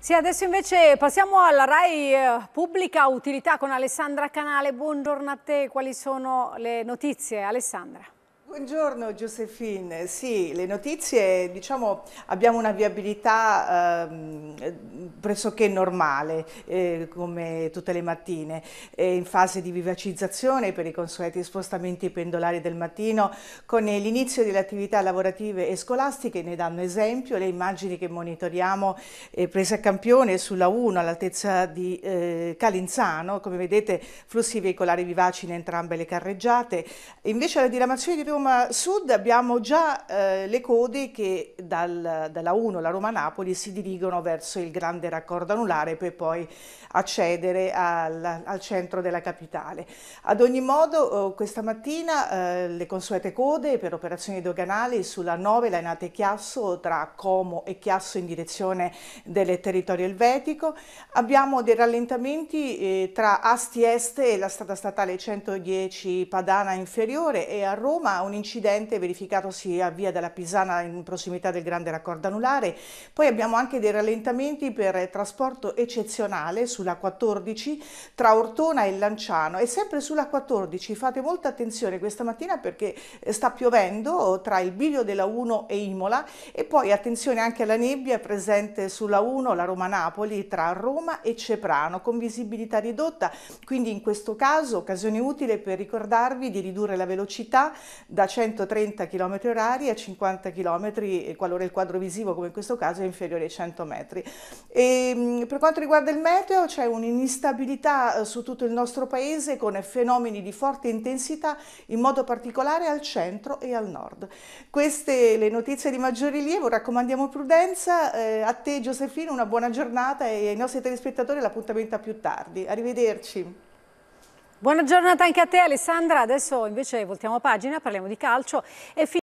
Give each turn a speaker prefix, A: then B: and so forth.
A: Sì, adesso invece passiamo alla RAI eh, Pubblica Utilità con Alessandra Canale. Buongiorno a te, quali sono le notizie Alessandra? Buongiorno Giuseppine, sì, le notizie, diciamo, abbiamo una viabilità eh, pressoché normale, eh, come tutte le mattine, eh, in fase di vivacizzazione per i consueti spostamenti pendolari del mattino, con l'inizio delle attività lavorative e scolastiche, ne danno esempio le immagini che monitoriamo eh, prese a campione sulla 1 all'altezza di eh, Calenzano come vedete flussi veicolari vivaci in entrambe le carreggiate, invece la diramazione di Roma Roma Sud abbiamo già eh, le code che dal, dalla 1, la Roma-Napoli, si dirigono verso il grande raccordo anulare per poi accedere al, al centro della capitale. Ad ogni modo, oh, questa mattina eh, le consuete code per operazioni doganali sulla 9, la Enate Chiasso, tra Como e Chiasso in direzione del territorio elvetico. Abbiamo dei rallentamenti eh, tra Asti Est e la strada statale 110 Padana Inferiore e a Roma un incidente verificatosi a Via della Pisana in prossimità del grande raccordo anulare. Poi abbiamo anche dei rallentamenti per trasporto eccezionale sulla 14 tra Ortona e Lanciano e sempre sulla 14 fate molta attenzione questa mattina perché eh, sta piovendo tra il bivio della 1 e Imola e poi attenzione anche alla nebbia presente sulla 1 la Roma-Napoli tra Roma e Ceprano con visibilità ridotta quindi in questo caso occasione utile per ricordarvi di ridurre la velocità da 130 km orari a 50 km qualora il quadro visivo come in questo caso è inferiore ai 100 metri. E, ehm, per quanto riguarda il meteo c'è un'instabilità eh, su tutto il nostro paese con fenomeni di forte intensità in modo particolare al centro e al nord. Queste le notizie di maggior rilievo, raccomandiamo prudenza, eh, a te Giuseppino una buona giornata e ai nostri telespettatori l'appuntamento a più tardi. Arrivederci. Buona giornata anche a te Alessandra, adesso invece voltiamo pagina, parliamo di calcio